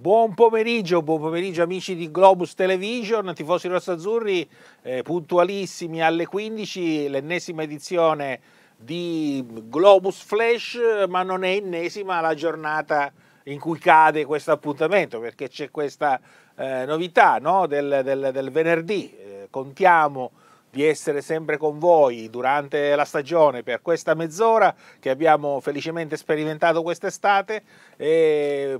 Buon pomeriggio, buon pomeriggio amici di Globus Television, tifosi rossazzurri, eh, puntualissimi alle 15, l'ennesima edizione di Globus Flash, ma non è ennesima la giornata in cui cade questo appuntamento, perché c'è questa eh, novità no? del, del, del, venerdì, eh, contiamo di essere sempre con voi durante la stagione per questa mezz'ora che abbiamo felicemente sperimentato quest'estate,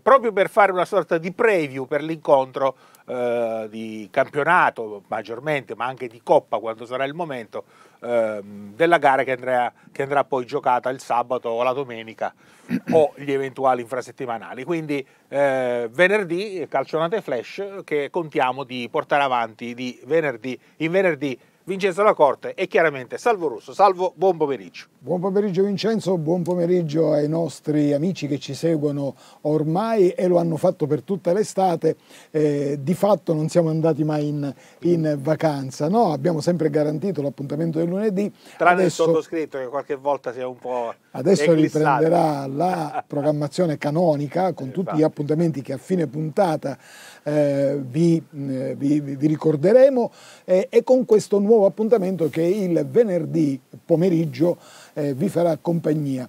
proprio per fare una sorta di preview per l'incontro eh, di campionato maggiormente, ma anche di coppa quando sarà il momento, eh, della gara che andrà, che andrà poi giocata il sabato o la domenica o gli eventuali infrasettimanali. Quindi eh, venerdì, calcionate flash che contiamo di portare avanti di venerdì, in venerdì Vincenzo La Corte e chiaramente Salvo Russo. Salvo, buon pomeriggio. Buon pomeriggio Vincenzo, buon pomeriggio ai nostri amici che ci seguono ormai e lo hanno fatto per tutta l'estate. Eh, di fatto non siamo andati mai in, in vacanza, no? Abbiamo sempre garantito l'appuntamento del lunedì. Tranne adesso, il sottoscritto che qualche volta si è un po'... Adesso eclissato. riprenderà la programmazione canonica con tutti gli esatto. appuntamenti che a fine puntata eh, vi, eh, vi, vi, ricorderemo eh, e con questo nuovo nuovo appuntamento che il venerdì pomeriggio eh, vi farà compagnia.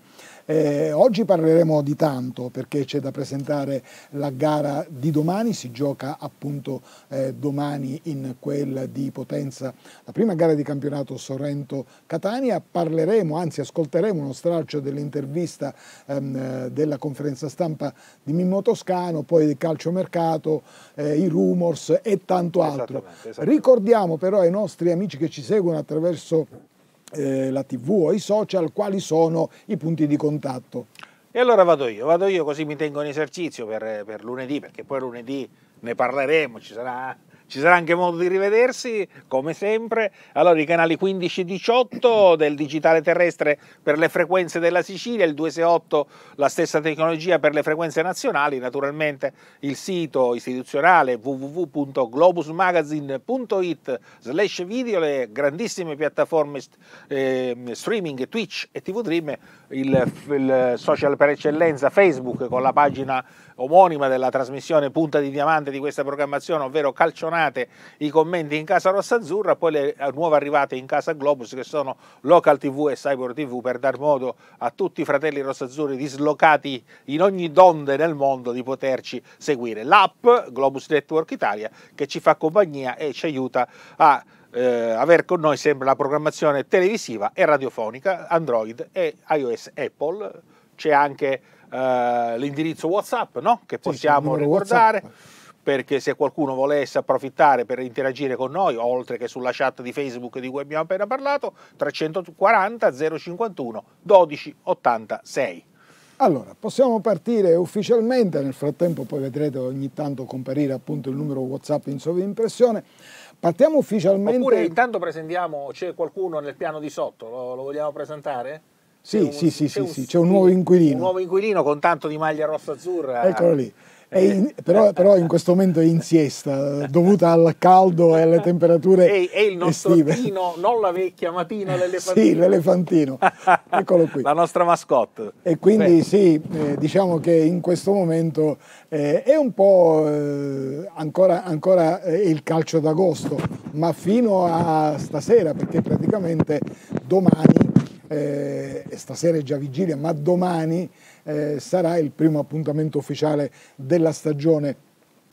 Eh, oggi parleremo di tanto perché c'è da presentare la gara di domani, si gioca appunto eh, domani in quella di Potenza la prima gara di campionato Sorrento-Catania, parleremo, anzi ascolteremo uno stralcio dell'intervista ehm, della conferenza stampa di Mimmo Toscano, poi del calciomercato, eh, i rumors e tanto altro. Esattamente, esattamente. Ricordiamo però ai nostri amici che ci seguono attraverso eh, la tv o i social, quali sono i punti di contatto. E allora vado io, vado io così mi tengo in esercizio per, per lunedì, perché poi lunedì ne parleremo, ci sarà ci sarà anche modo di rivedersi, come sempre. Allora, i canali 15 e 18 del digitale terrestre per le frequenze della Sicilia, il 268 la stessa tecnologia per le frequenze nazionali, naturalmente il sito istituzionale www.globusmagazine.it slash video, le grandissime piattaforme eh, streaming Twitch e TV Dream, il, il social per eccellenza Facebook con la pagina omonima della trasmissione punta di diamante di questa programmazione, ovvero calcionate i commenti in casa Rossa Azzurra, poi le nuove arrivate in casa Globus che sono Local TV e Cyber TV per dar modo a tutti i fratelli rossazzurri dislocati in ogni donde nel mondo di poterci seguire. L'app Globus Network Italia che ci fa compagnia e ci aiuta a eh, avere con noi sempre la programmazione televisiva e radiofonica Android e iOS Apple. C'è anche eh, l'indirizzo WhatsApp, no? che possiamo sì, ricordare. WhatsApp perché se qualcuno volesse approfittare per interagire con noi, oltre che sulla chat di Facebook di cui abbiamo appena parlato, 340 051 12 86. Allora, possiamo partire ufficialmente, nel frattempo poi vedrete ogni tanto comparire appunto il numero WhatsApp in sovrimpressione. Partiamo ufficialmente. Oppure intanto presentiamo, c'è qualcuno nel piano di sotto, lo, lo vogliamo presentare? Sì, un, sì, sì, c'è un, sì, c'è un nuovo inquilino. Un nuovo inquilino con tanto di maglia rossa-azzurra. Eccolo lì. Eh. In, però, però, in questo momento è in siesta, dovuta al caldo e alle temperature e, e il nostro estive. Tino, non la vecchia, ma l'elefantino. Sì, l'elefantino, eccolo qui. La nostra mascotte. E quindi Beh. sì, eh, diciamo che in questo momento eh, è un po' eh, ancora, ancora eh, il calcio d'agosto, ma fino a stasera, perché praticamente domani eh, stasera è già vigilia, ma domani eh, sarà il primo appuntamento ufficiale della stagione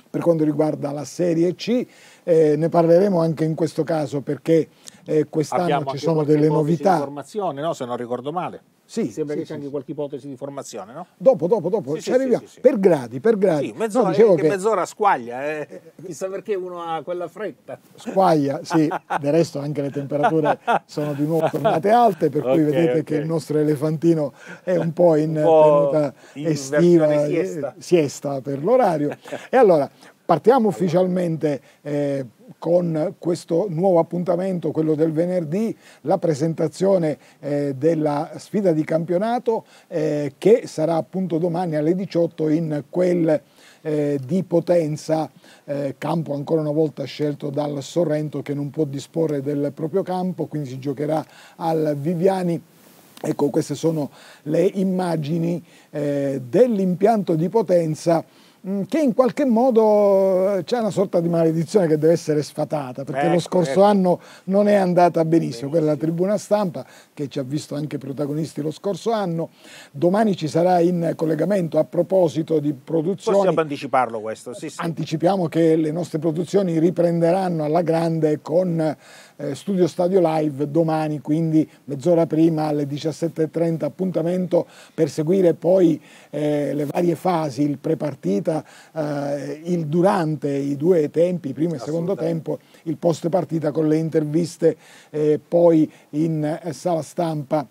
per quanto riguarda la Serie C. Eh, ne parleremo anche in questo caso perché eh, quest'anno ci sono delle novità. Informazione, no? se non ricordo male. Sì, Sembra sì, che sì, c'è anche qualche ipotesi di formazione, no? Dopo, dopo, dopo, ci arriviamo. Per gradi, per gradi. mezz'ora, no, che... mezz'ora squaglia, eh. Eh, eh. chissà perché uno ha quella fretta. Squaglia, sì. Del resto anche le temperature sono di nuovo tornate alte, per okay, cui vedete okay. che il nostro elefantino è un po' in un po estiva, in siesta. Eh, siesta per l'orario. E allora, Partiamo ufficialmente eh, con questo nuovo appuntamento, quello del venerdì, la presentazione eh, della sfida di campionato eh, che sarà appunto domani alle 18 in quel eh, di Potenza, eh, campo ancora una volta scelto dal Sorrento che non può disporre del proprio campo, quindi si giocherà al Viviani. Ecco, queste sono le immagini eh, dell'impianto di Potenza Mm, che in qualche modo eh, c'è una sorta di maledizione che deve essere sfatata, perché ecco, lo scorso ecco. anno non è andata benissimo. Quella della tribuna stampa che ci ha visto anche protagonisti lo scorso anno. Domani ci sarà in collegamento a proposito di produzioni. Possiamo anticiparlo questo, sì, sì. Anticipiamo che le nostre produzioni riprenderanno alla grande con eh, Studio Stadio Live domani, quindi mezz'ora prima alle 17.30 appuntamento per seguire poi eh, le varie fasi, il prepartita partita, eh, il durante i due tempi, primo e secondo tempo, il post partita con le interviste eh, poi in eh, sala stampa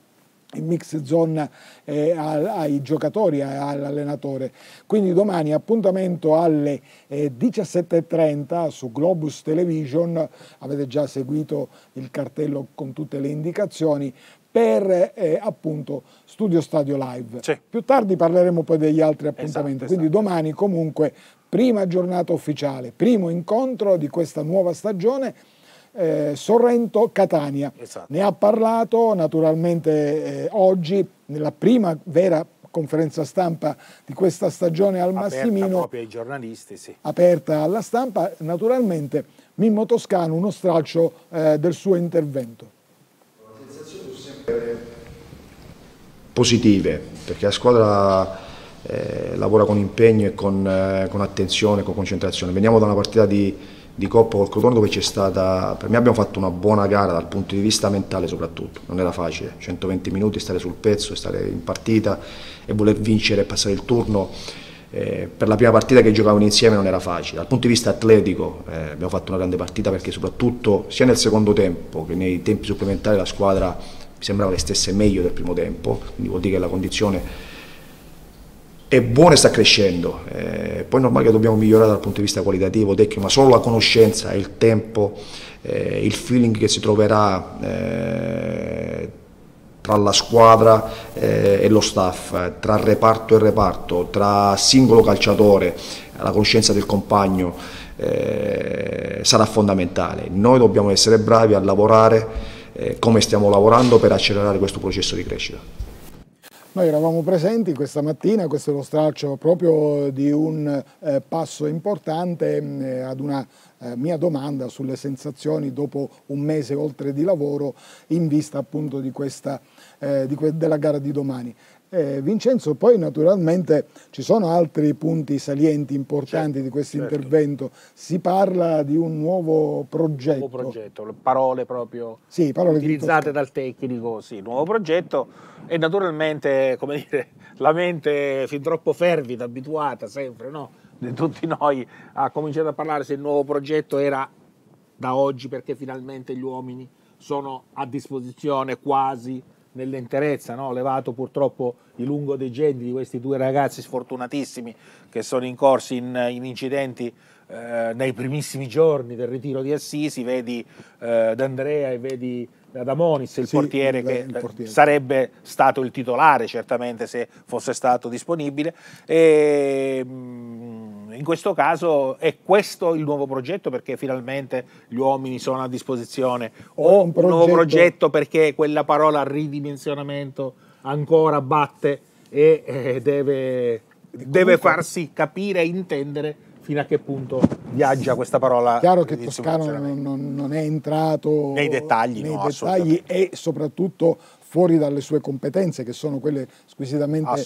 in mix zone eh, ai giocatori, e all'allenatore. Quindi domani appuntamento alle eh, 17.30 su Globus Television, avete già seguito il cartello con tutte le indicazioni, per eh, appunto Studio Stadio Live. Sì. Più tardi parleremo poi degli altri esatto, appuntamenti, esatto, quindi esatto. domani comunque prima giornata ufficiale, primo incontro di questa nuova stagione. Eh, Sorrento-Catania. Esatto. Ne ha parlato naturalmente eh, oggi nella prima vera conferenza stampa di questa stagione al aperta Massimino. Proprio ai giornalisti, sì. Aperta alla stampa, naturalmente Mimmo Toscano, uno stralcio eh, del suo intervento. positive, perché la squadra eh, lavora con impegno e con, eh, con, attenzione, con concentrazione. Veniamo da una partita di, di Coppa col Crotone dove c'è stata, per me abbiamo fatto una buona gara dal punto di vista mentale soprattutto, non era facile, 120 minuti, stare sul pezzo, stare in partita e voler vincere e passare il turno. Eh, per la prima partita che giocavano insieme non era facile. Dal punto di vista atletico eh, abbiamo fatto una grande partita perché soprattutto sia nel secondo tempo che nei tempi supplementari la squadra mi sembrava che stesse meglio del primo tempo, quindi vuol dire che la condizione è buona e sta crescendo, eh, poi è normale che dobbiamo migliorare dal punto di vista qualitativo, tecnico, ma solo la conoscenza, il tempo, eh, il feeling che si troverà eh, tra la squadra eh, e lo staff, tra reparto e reparto, tra singolo calciatore, la conoscenza del compagno eh, sarà fondamentale. Noi dobbiamo essere bravi a lavorare eh, come stiamo lavorando per accelerare questo processo di crescita. Noi eravamo presenti questa mattina, questo è lo stralcio proprio di un eh, passo importante mm, eh, ad una mia domanda sulle sensazioni dopo un mese oltre di lavoro in vista appunto di questa, della gara di domani. Eh, Vincenzo, poi naturalmente ci sono altri punti salienti importanti certo, di questo certo. intervento. Si parla di un nuovo progetto. Nuovo progetto, parole proprio sì, parole utilizzate dal tecnico, sì, nuovo progetto e naturalmente, come dire, la mente fin troppo fervida, abituata sempre, no? Di tutti noi ha cominciato a parlare se il nuovo progetto era da oggi perché finalmente gli uomini sono a disposizione quasi nell'interezza, no? levato purtroppo i lungo dei genti di questi due ragazzi sfortunatissimi che sono incorsi in, in incidenti eh, nei primissimi giorni del ritiro di Assisi, vedi eh, D'Andrea e vedi Adamonis, il sì, portiere che il eh, portiere. sarebbe stato il titolare certamente se fosse stato disponibile. E, mh, mm, in questo caso è questo il nuovo progetto perché finalmente gli uomini sono a disposizione o un, progetto. nuovo progetto perché quella parola ridimensionamento ancora batte e eh, deve, deve farsi capire e intendere fino a che punto viaggia questa parola. Chiaro che Toscano non, non, è entrato nei dettagli, nei no, dettagli e soprattutto fuori dalle sue competenze, che sono quelle squisitamente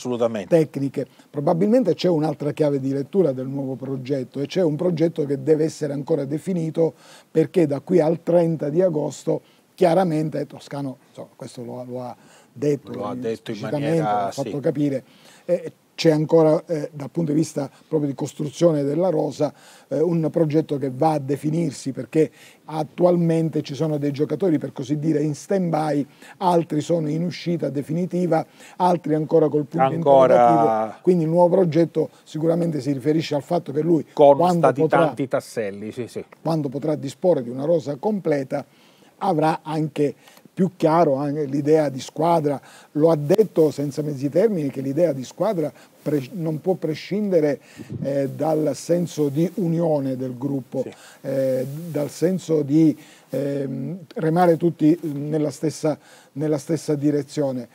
tecniche. Probabilmente c'è un'altra chiave di lettura del nuovo progetto e c'è un progetto che deve essere ancora definito perché da qui al 30 di agosto chiaramente Toscano, insomma, questo lo, lo, ha detto, lo ha detto in maniera, ha fatto sì. capire, eh, c'è ancora eh, dal punto di vista proprio di costruzione della rosa eh, un progetto che va a definirsi perché attualmente ci sono dei giocatori per così dire in stand by, altri sono in uscita definitiva, altri ancora col punto ancora... quindi il nuovo progetto sicuramente si riferisce al fatto che lui di potrà, tasselli, sì, sì. quando potrà disporre di una rosa completa avrà anche più chiaro anche l'idea di squadra, lo ha detto senza mezzi termini che l'idea di squadra non può prescindere eh, dal senso di unione del gruppo, sì. eh, dal senso di eh, remare tutti mm, nella stessa, nella stessa direzione.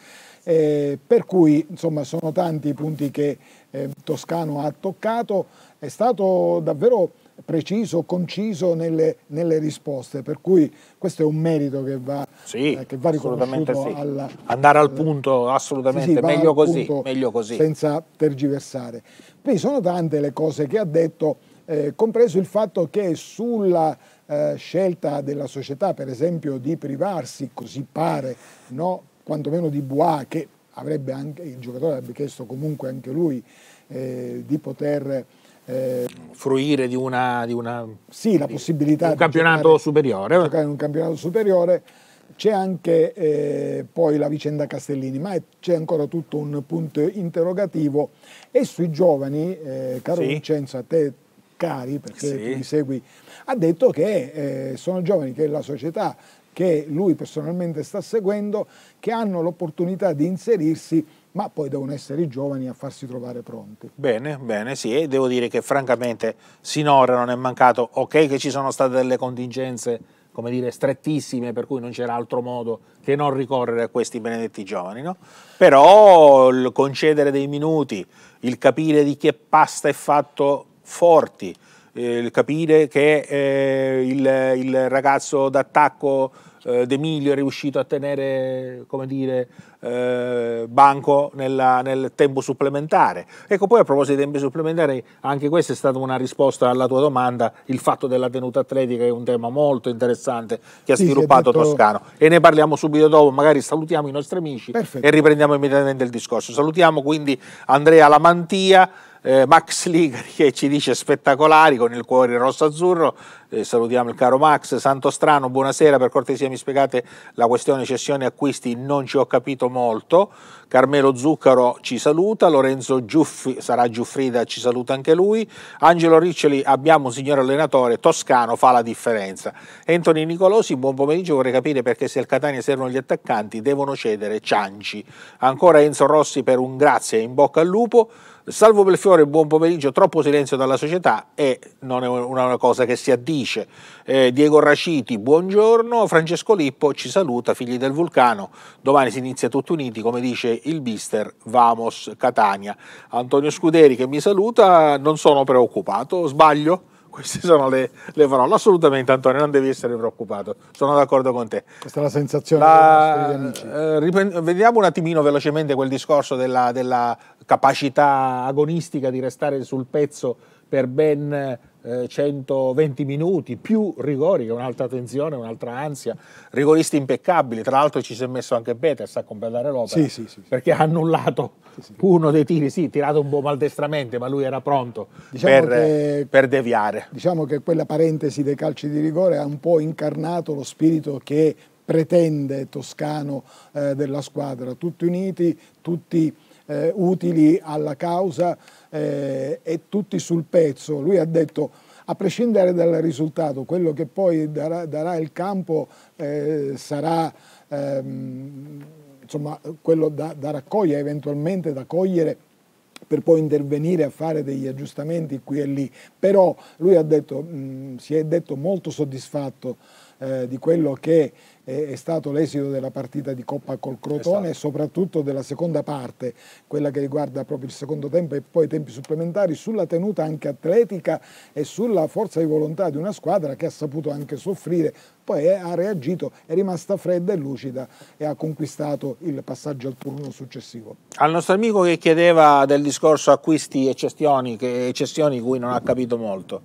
Eh, per cui insomma sono tanti i punti che ehm, Toscano ha toccato, è stato davvero preciso, conciso nelle, nelle, risposte, per cui questo è un merito che va, sì, eh, che va riconosciuto. Sì. Alla, Andare al punto, assolutamente, sì, meglio, così, punto meglio, così, Senza tergiversare. Poi sono tante le cose che ha detto, eh, compreso il fatto che sulla eh, scelta della società, per esempio, di privarsi, così pare, no? quantomeno di Bois, che avrebbe anche, il giocatore avrebbe chiesto comunque anche lui eh, di poter eh, fruire di una, di una sì, la di, un campionato giocare, superiore. Giocare in un campionato superiore. C'è anche eh, poi la vicenda Castellini, ma c'è ancora tutto un punto interrogativo. E sui giovani, eh, caro sì. Vincenzo, a te cari, perché sì. tu mi segui, ha detto che eh, sono giovani che la società che lui personalmente sta seguendo, che hanno l'opportunità di inserirsi ma poi devono essere i giovani a farsi trovare pronti. Bene, bene, sì, e devo dire che francamente sinora non è mancato, ok che ci sono state delle contingenze, come dire, strettissime, per cui non c'era altro modo che non ricorrere a questi benedetti giovani, no? Però il concedere dei minuti, il capire di che pasta è fatto forti, eh, il capire che eh, il, il ragazzo d'attacco eh, De è riuscito a tenere come dire, eh, banco nella, nel tempo supplementare. Ecco, poi a proposito dei tempi supplementari, anche questa è stata una risposta alla tua domanda, il fatto della tenuta atletica è un tema molto interessante che ha sì, sviluppato detto... Toscano e ne parliamo subito dopo, magari salutiamo i nostri amici Perfetto. e riprendiamo immediatamente il discorso. Salutiamo quindi Andrea Lamantia eh, Max Ligari che ci dice spettacolari con il cuore rosso-azzurro, eh, salutiamo il caro Max, Santostrano, buonasera, per cortesia mi spiegate la questione cessione acquisti, non ci ho capito molto, Carmelo Zuccaro ci saluta, Lorenzo Giuffi, sarà Giuffrida ci saluta anche lui, Angelo Riccioli abbiamo un signor allenatore, Toscano fa la differenza, Anthony Nicolosi, buon pomeriggio, vorrei capire perché se al Catania servono gli attaccanti devono cedere Cianci, ancora Enzo Rossi per un grazie in bocca al lupo, Salvo Belfiore, buon pomeriggio, troppo silenzio dalla società e non è una cosa che si addice. Eh, Diego Raciti, buongiorno, Francesco Lippo ci saluta, figli del vulcano, domani si inizia tutti uniti, come dice il mister Vamos, Catania. Antonio Scuderi che mi saluta, non sono preoccupato, sbaglio? Queste sono le, le, parole. Assolutamente, Antonio, non devi essere preoccupato. Sono d'accordo con te. Questa è la sensazione la, eh, vediamo un attimino velocemente quel discorso della, della capacità agonistica di restare sul pezzo per ben 120 eh, minuti, più rigori, che un'altra tensione, un'altra ansia, rigoristi impeccabili, tra l'altro ci si è messo anche Peters a completare l'opera, sì, sì, sì, perché ha annullato uno dei tiri, sì, tirato un po' maldestramente, ma lui era pronto diciamo per, che, per deviare. Diciamo che quella parentesi dei calci di rigore ha un po' incarnato lo spirito che pretende Toscano eh, della squadra, tutti uniti, tutti eh, utili alla causa, eh, e tutti sul pezzo. Lui ha detto, a prescindere dal risultato, quello che poi darà, darà il campo eh, sarà... Ehm, insomma, quello da, da, raccogliere, eventualmente da cogliere per poi intervenire a fare degli aggiustamenti qui e lì. Però lui ha detto, mh, mm, si è detto molto soddisfatto eh, di quello che è, stato l'esito della partita di Coppa col Crotone e esatto. soprattutto della seconda parte, quella che riguarda proprio il secondo tempo e poi i tempi supplementari, sulla tenuta anche atletica e sulla forza di volontà di una squadra che ha saputo anche soffrire, poi ha reagito, è rimasta fredda e lucida e ha conquistato il passaggio al turno successivo. Al nostro amico che chiedeva del discorso acquisti e cessioni, che, cessioni cui non ha capito molto,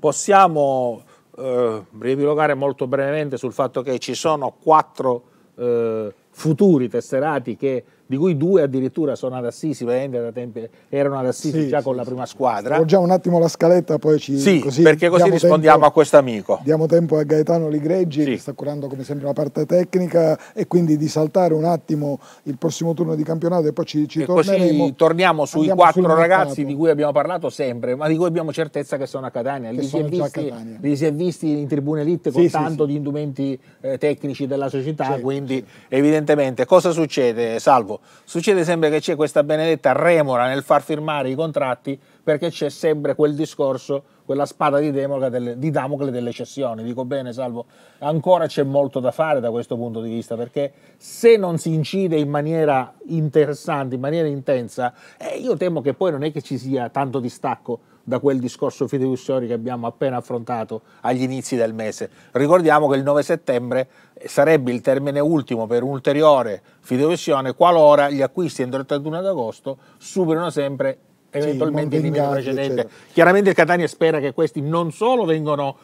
possiamo eh, riepilogare molto brevemente sul fatto che ci sono quattro eh, futuri tesserati che di cui due addirittura sono ad Assisi, erano ad Assisi sì, già sì, con la prima squadra. Svolgiamo un attimo la scaletta, poi ci Sì, così perché così rispondiamo tempo, a questo amico. Diamo tempo a Gaetano Ligreggi, sì. che sta curando come sempre la parte tecnica, e quindi di saltare un attimo il prossimo turno di campionato e poi ci, ci e torneremo. Così torniamo sui Andiamo quattro ragazzi di cui abbiamo parlato sempre, ma di cui abbiamo certezza che sono a Catania. Li, li, si, è visti, Catania. li si, è visti, in tribune elite con tanto di indumenti eh, tecnici della società, quindi evidentemente cosa succede, Salvo? Succede sempre che c'è questa benedetta remora nel far firmare i contratti perché c'è sempre quel discorso, quella spada di, delle, di Damocle delle cessioni. Dico bene, Salvo, ancora c'è molto da fare da questo punto di vista perché se non si incide in maniera interessante, in maniera intensa, eh, io temo che poi non è che ci sia tanto distacco da quel discorso fiduciario che abbiamo appena affrontato agli inizi del mese. Ricordiamo che il 9 settembre sarebbe il termine ultimo per un'ulteriore fideiussione qualora gli acquisti entro il 31 agosto superino sempre eventualmente sì, il limite precedente. Eccetera. Chiaramente il Catania spera che questi non solo vengano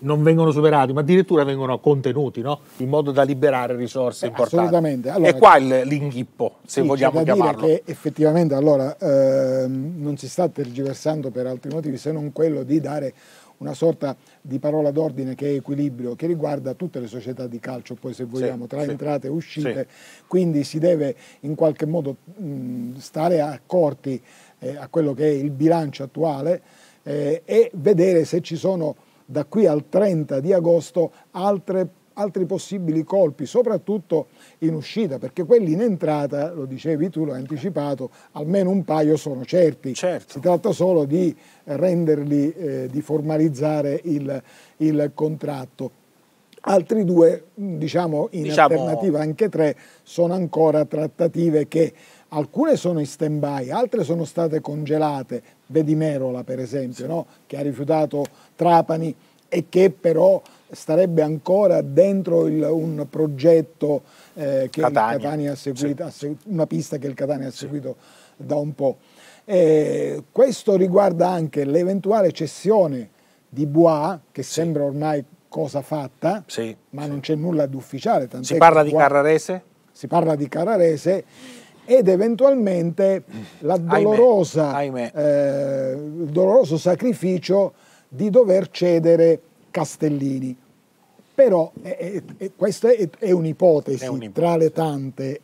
non vengono superati, ma addirittura vengono contenuti, no? in modo da liberare risorse Beh, importanti. Assolutamente. Allora, e qua è l'inghippo, se sì, vogliamo chiamarlo. Dire che effettivamente allora ehm, non si sta tergiversando per altri motivi se non quello di dare una sorta di parola d'ordine che è equilibrio, che riguarda tutte le società di calcio, poi se vogliamo, sì, tra sì. entrate e uscite, sì. quindi si deve in qualche modo mh, stare accorti eh, a quello che è il bilancio attuale eh, e vedere se ci sono da qui al 30 di agosto altre, altri possibili colpi, soprattutto in uscita, perché quelli in entrata, lo dicevi tu, l'hai anticipato, almeno un paio sono certi. Certo. Si tratta solo di renderli, eh, di formalizzare il, il contratto altri due, diciamo in diciamo... alternativa anche tre, sono ancora trattative che alcune sono in stand by, altre sono state congelate, Merola, per esempio, sì. no? che ha rifiutato Trapani e che però starebbe ancora dentro il, un progetto eh, che Catania. Catania seguito, sì. una pista che il Catania ha seguito sì. da un po'. Eh, questo riguarda anche l'eventuale cessione di Bois, che sì. sembra ormai cosa fatta, ma non c'è nulla di ufficiale. Si parla di Carrarese? Si parla di Carrarese ed eventualmente la dolorosa, ahimè, ahimè. Eh, il doloroso sacrificio di dover cedere Castellini. Però è, è, questa è, è un'ipotesi, un'ipotesi tra le tante.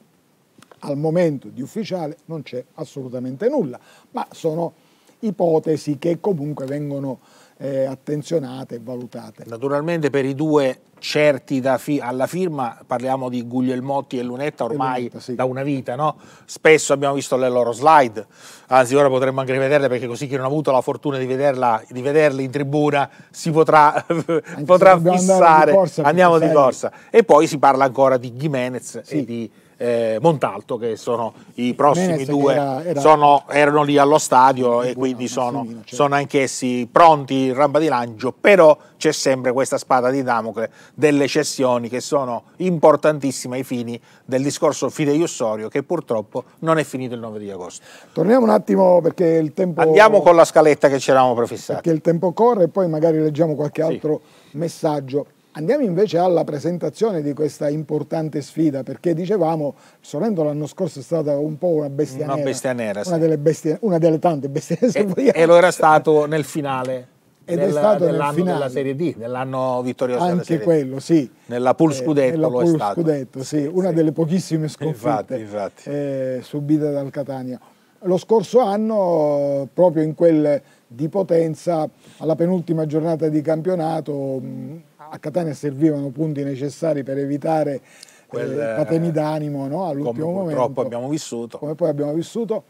Al momento di ufficiale non c'è assolutamente nulla, ma sono ipotesi che comunque vengono eh, attenzionate e valutate. Naturalmente per i due certi fi alla firma, parliamo di Guglielmotti e Lunetta ormai e Lunetta, sì. da una vita, no? spesso abbiamo visto le loro slide, anzi ora potremmo anche rivederle perché così chi non ha avuto la fortuna di, vederla, di vederle in tribuna si potrà, potrà fissare, di corsa, andiamo di corsa. E poi si parla ancora di Gimenez sì. e di eh, Montalto, che sono i prossimi due, era, era sono, erano lì allo stadio e buona, quindi sono, cioè. sono, anch'essi pronti in rampa di lancio, però c'è sempre questa spada di Damocle delle cessioni che sono importantissime ai fini del discorso fideiussorio che purtroppo non è finito il 9 di agosto. Torniamo un attimo perché il tempo... Andiamo con la scaletta che ci eravamo prefissati. Perché il tempo corre e poi magari leggiamo qualche altro messaggio. Andiamo invece alla presentazione di questa importante sfida, perché dicevamo, Sorrento l'anno scorso è stata un po' una bestia una nera. Bestia nera una, sì. delle bestie, una delle tante bestie nere. E, lo era stato nel finale. Ed del, è stato nel finale. della Serie D, nell'anno vittorioso Anche quello, sì. Nella pool eh, scudetto eh, nella pool lo è stato. Scudetto, sì, sì una sì. delle pochissime sconfitte infatti, infatti. Eh, subite dal Catania. Lo scorso anno, proprio in quel di Potenza, alla penultima giornata di campionato... Mh, a Catania servivano punti necessari per evitare eh, Quel, eh, cateni d'animo no? all'ultimo come momento. Purtroppo abbiamo vissuto. Come poi abbiamo vissuto.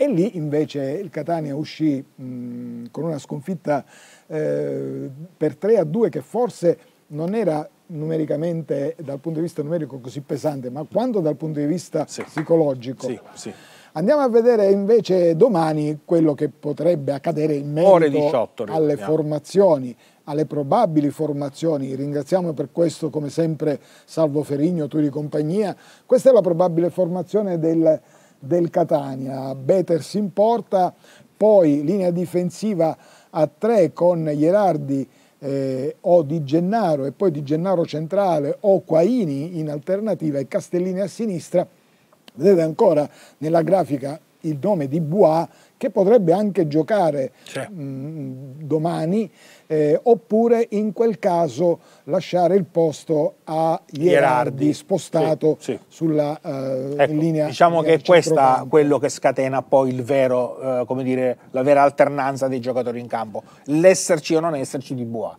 E lì invece il Catania uscì mh, con una sconfitta eh, per 3 a 2 che forse non era numericamente, dal punto di vista numerico così pesante, ma quanto dal punto di vista sì. psicologico. Sì, sì. Andiamo a vedere invece domani quello che potrebbe accadere in merito alle formazioni alle probabili formazioni. Ringraziamo per questo come sempre Salvo Ferigno, Turi Compagnia. Questa è la probabile formazione del, del Catania. Betters in porta, poi linea difensiva a tre con Gerardi eh, o Di Gennaro e poi Di Gennaro centrale o Quaini in alternativa e Castellini a sinistra. Vedete ancora nella grafica il nome di Bois che potrebbe anche giocare mh, mm, domani eh, oppure in quel caso lasciare il posto a Gerardi spostato sì, sì. sulla eh, ecco, linea diciamo che questa è quello che scatena poi il vero eh, come dire la vera alternanza dei giocatori in campo l'esserci o non esserci di Bois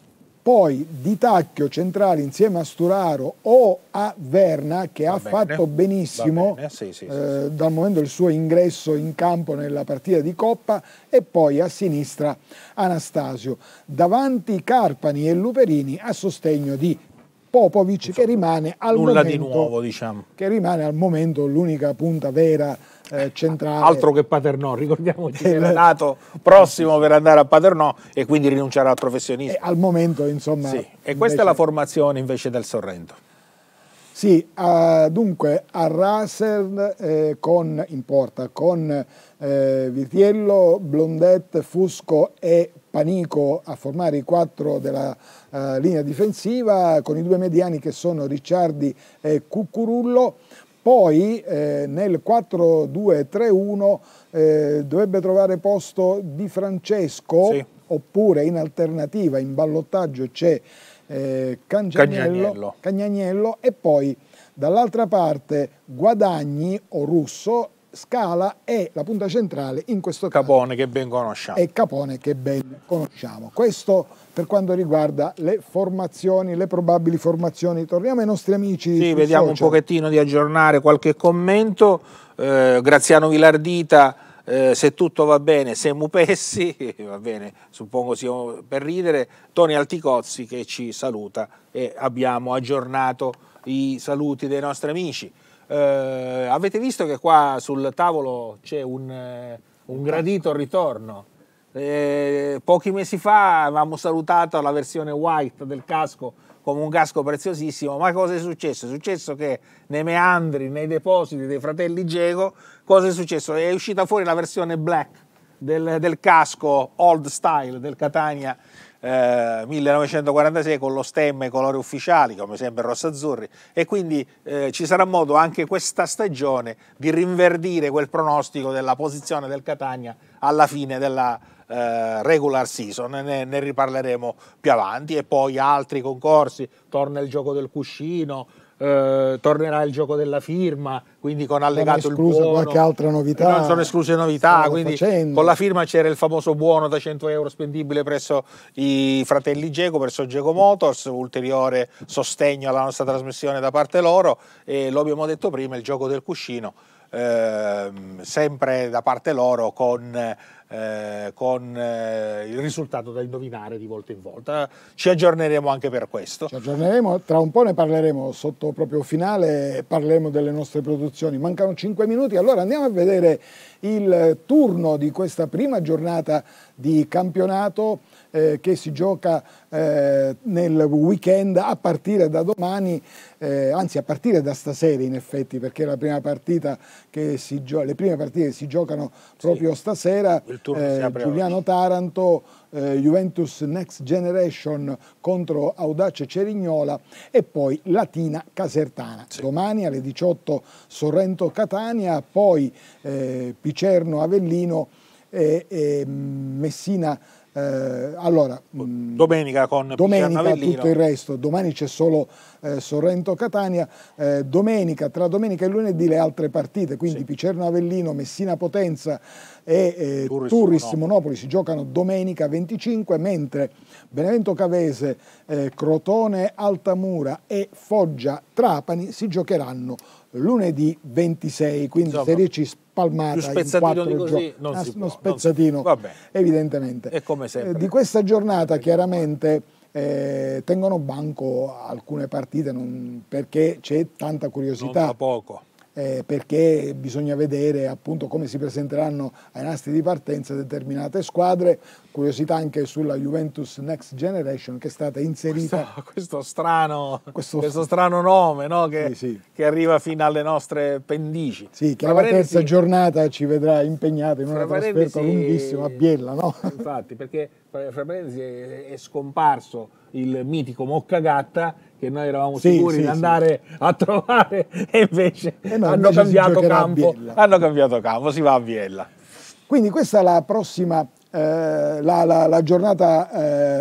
poi Di Tacchio centrale insieme a Sturaro o a Verna che va ha bene, fatto benissimo bene, sì, sì, sì, eh, dal momento del suo ingresso in campo nella partita di Coppa e poi a sinistra Anastasio. Davanti Carpani e Luperini a sostegno di Popovic Insomma, che rimane al nulla momento, di nuovo diciamo. Che rimane al momento l'unica punta vera eh, centrale. Altro che Paternò, ricordiamoci del... era nato prossimo per andare a Paternò e quindi rinunciare al professionista. E al momento insomma... Sì. E questa è la formazione invece del Sorrento. Sì, uh, dunque a Raser eh, con, in porta con eh, Vitiello, Blondet, Fusco e Panico a formare i quattro della uh, linea difensiva con i due mediani che sono Ricciardi e Cucurullo. Poi eh, nel 4-2-3-1 eh, dovrebbe trovare posto Di Francesco sì. oppure in alternativa in ballottaggio c'è eh, Cangianiello, Cagnagnello e poi dall'altra parte Guadagni o Russo Scala e la punta centrale in questo caso. Capone che ben conosciamo. E Capone che ben conosciamo. Questo per quanto riguarda le formazioni, le probabili formazioni. Torniamo ai nostri amici. Sì, vediamo social. un pochettino di aggiornare qualche commento. Eh, Graziano Vilardita eh, se tutto va bene, se Mupessi, va bene, suppongo sia per ridere, Tony Alticozzi che ci saluta e abbiamo aggiornato i saluti dei nostri amici. Eh, avete visto che qua sul tavolo c'è un, eh, un gradito ritorno? Eh, pochi mesi fa avevamo salutato la versione white del casco come un casco preziosissimo, ma cosa è successo? È successo che nei meandri, nei depositi dei fratelli Diego, cosa è successo? È uscita fuori la versione black del, del casco old style del Catania 1946 eh, con lo stemma e i colori ufficiali, come sempre rosso-azzurri, e quindi eh, ci sarà modo anche questa stagione di rinverdire quel pronostico della posizione del Catania alla fine della eh, regular season, ne, ne, riparleremo più avanti e poi altri concorsi, torna il gioco del cuscino, eh, tornerà il gioco della firma, quindi con allegato il buono. qualche altra novità. Non sono escluse novità, quindi facendo. con la firma c'era il famoso buono da 100 euro spendibile presso i fratelli Geco, presso Geco Motors, ulteriore sostegno alla nostra trasmissione da parte loro e lo abbiamo detto prima, il gioco del cuscino. Ehm, sempre da parte loro con, eh, con eh, il risultato da indovinare di volta in volta. Ci aggiorneremo anche per questo. Ci aggiorneremo, tra un po' ne parleremo sotto proprio finale, parleremo delle nostre produzioni. Mancano 5 minuti, allora andiamo a vedere il turno di questa prima giornata di campionato eh, che si gioca eh, nel weekend a partire da domani, eh, anzi a partire da stasera in effetti, perché la prima partita che si le prime partite si giocano proprio sì. stasera, eh, Giuliano Taranto, eh, Juventus Next Generation contro Audace Cerignola e poi Latina Casertana. Sì. Domani alle 18 Sorrento Catania, poi eh, Picerno Avellino e, e mm, Messina eh, allora, mm, domenica con domenica Picciano tutto il resto, domani c'è solo eh, Sorrento-Catania, eh, domenica, tra domenica e lunedì le altre partite, quindi sì. Picerno-Avellino, Messina-Potenza e eh, Turris-Monopoli si giocano domenica 25, mentre Benevento-Cavese, eh, Crotone-Altamura e Foggia-Trapani si giocheranno lunedì 26, quindi Insomma. Serie C spalmata più in quattro giorni. Non ah, uno spezzatino, si... evidentemente. E come sempre. Eh, di questa giornata chiaramente eh, tengono banco alcune partite non... perché c'è tanta curiosità. Non poco. Eh, perché bisogna vedere appunto come si presenteranno ai nastri di partenza determinate squadre, curiosità anche sulla Juventus Next Generation che è stata inserita. Questo, questo, strano, questo, questo strano, nome no? che, sì, sì. che, arriva fino alle nostre pendici. Sì, che alla terza giornata ci vedrà impegnata in una fra trasferta lunghissima a Biella. No? Infatti, perché fra parentesi è, è scomparso il mitico Moccagatta che noi eravamo sì, sicuri sì, di andare sì. a trovare e invece, eh no, hanno, invece cambiato campo, hanno cambiato campo, si va a Biella. Quindi questa è la prossima eh, la, la, la, giornata,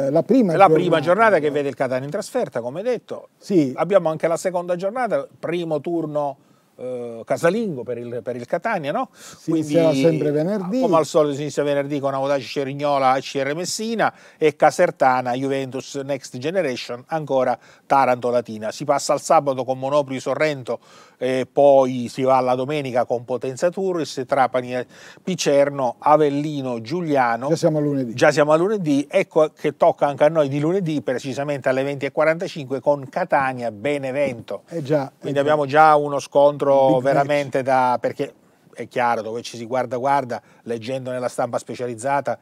eh, la prima la giornata. prima giornata che vede il Catania in trasferta, come detto. Sì. Abbiamo anche la seconda giornata, primo turno eh, casalingo per il, per il, Catania, no? Si Quindi, inizierà sempre venerdì. Come al solito si inizia venerdì con Avodaci Cerignola, CR Messina e Casertana, Juventus Next Generation, ancora Taranto Latina. Si passa al sabato con Monopoli Sorrento e poi si va alla domenica con Potenza Turris, Trapani Picerno, Avellino Giuliano. Già siamo a lunedì. Già siamo a lunedì, ecco che tocca anche a noi di lunedì precisamente alle 20.45 con Catania Benevento. Eh già, eh Quindi abbiamo già uno scontro scontro veramente match. da... perché è chiaro, dove ci si guarda guarda, leggendo nella stampa specializzata,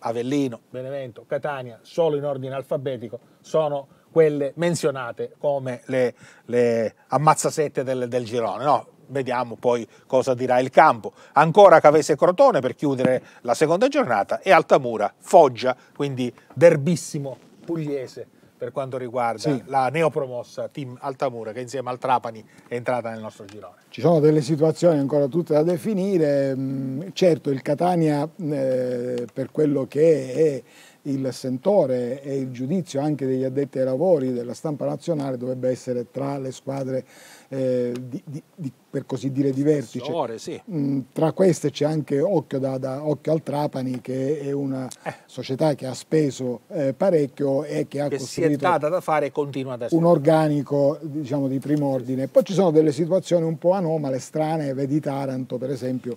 Avellino, Benevento, Catania, solo in ordine alfabetico, sono quelle menzionate come le, le ammazzasette del, del girone. No, vediamo poi cosa dirà il campo. Ancora Cavese Crotone per chiudere la seconda giornata e Altamura, Foggia, quindi derbissimo pugliese per quanto riguarda sì. la neopromossa Team Altamura che insieme al Trapani è entrata nel nostro girone. Ci sono delle situazioni ancora tutte da definire, mm, certo il Catania eh, per quello che è il sentore e il giudizio anche degli addetti ai lavori della stampa nazionale dovrebbe essere tra le squadre eh, di, di, di, per così dire di vertice. Sì. Mm, tra queste c'è anche occhio, da, da, occhio, al Trapani che è una eh. società che ha speso eh, parecchio e che ha che costruito si è data da fare e continua ad un organico diciamo, di primo ordine. Poi ci sono delle situazioni un po' anomale, strane, vedi Taranto per esempio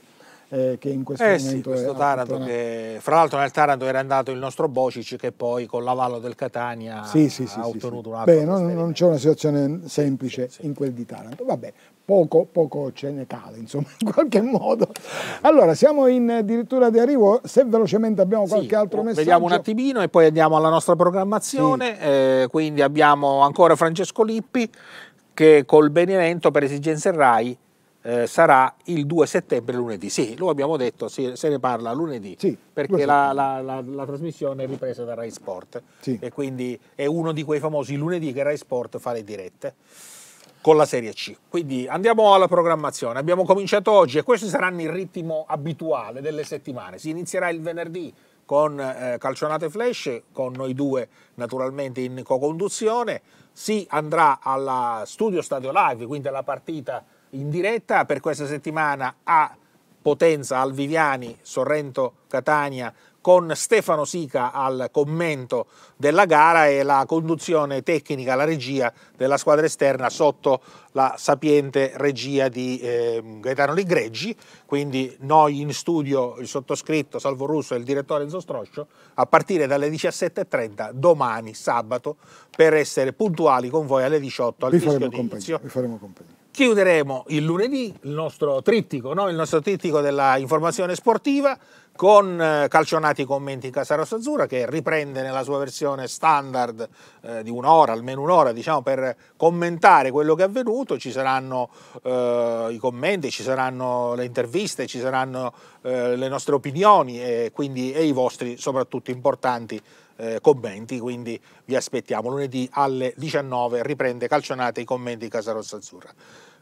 eh, che in questo eh momento sì, questo è Taranto che, fra l'altro nel Taranto era andato il nostro Bocic che poi con l'avallo del Catania sì, sì, ha ottenuto una Beh, non, non c'è una situazione semplice in quel di Taranto. Vabbè, poco, poco ce ne cala, insomma, in qualche modo. Allora, siamo in addirittura di arrivo, se velocemente abbiamo qualche sì, altro oh, messaggio. Vediamo un attimino e poi andiamo alla nostra programmazione. Sì. Eh, quindi abbiamo ancora Francesco Lippi che col Benevento per esigenze RAI eh, sarà il 2 settembre lunedì. Sì, lo abbiamo detto, sì, se ne parla lunedì, sì, perché la, la, la, la, trasmissione è ripresa da Rai Sport sì. e quindi è uno di quei famosi lunedì che Rai Sport fa le dirette con la Serie C. Quindi andiamo alla programmazione. Abbiamo cominciato oggi e questi saranno il ritmo abituale delle settimane. Si inizierà il venerdì con eh, calcionate flash, con noi due naturalmente in co-conduzione. Si andrà alla Studio Stadio Live, quindi alla partita in diretta per questa settimana a Potenza, al Viviani, Sorrento, Catania con Stefano Sica al commento della gara e la conduzione tecnica, la regia della squadra esterna sotto la sapiente regia di eh, Gaetano Ligreggi, quindi noi in studio, il sottoscritto Salvo Russo e il direttore Enzo Stroscio, a partire dalle 17.30 domani, sabato, per essere puntuali con voi alle 18 al vi fischio di inizio. Vi faremo compagnia chiuderemo il lunedì il nostro trittico, no? il nostro trittico della informazione sportiva con eh, calcionati commenti in Casa Rossa Azzurra che riprende nella sua versione standard eh, di un'ora, almeno un'ora, diciamo, per commentare quello che è avvenuto. Ci saranno eh, i commenti, ci saranno le interviste, ci saranno eh, le nostre opinioni e quindi e i vostri soprattutto importanti eh, commenti, quindi vi aspettiamo lunedì alle 19, riprende calcionate i commenti di Casa Rossa Azzurra.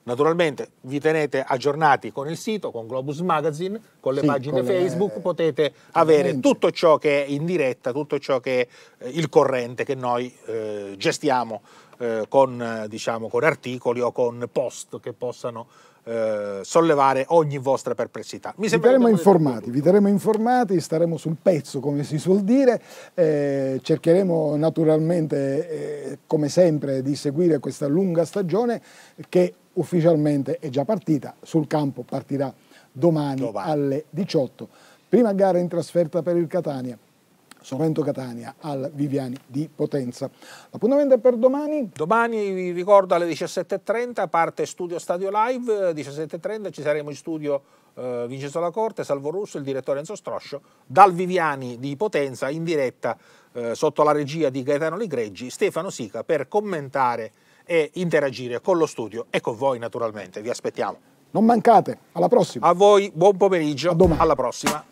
Naturalmente vi tenete aggiornati con il sito, con Globus Magazine, con le sì, pagine con Facebook, le... Eh, potete avere tutto ciò che è in diretta, tutto ciò che è eh, il corrente che noi eh, gestiamo eh, con, diciamo, con articoli o con post che possano eh, sollevare ogni vostra perplessità. Mi vi daremo informati, vi daremo informati, staremo sul pezzo come si suol dire, eh, cercheremo naturalmente eh, come sempre di seguire questa lunga stagione che ufficialmente è già partita, sul campo partirà domani. domani. alle 18. Prima gara in trasferta per il Catania, Sorrento Catania al Viviani di Potenza. L'appuntamento è per domani? Domani vi ricordo alle 17.30 parte Studio Stadio Live, 17.30 ci saremo in studio eh, Vincenzo Corte, Salvo Russo, il direttore Enzo Stroscio, dal Viviani di Potenza in diretta eh, sotto la regia di Gaetano Ligreggi, Stefano Sica per commentare e interagire con lo studio e con voi naturalmente. Vi aspettiamo. Non mancate, alla prossima. A voi buon pomeriggio, alla prossima.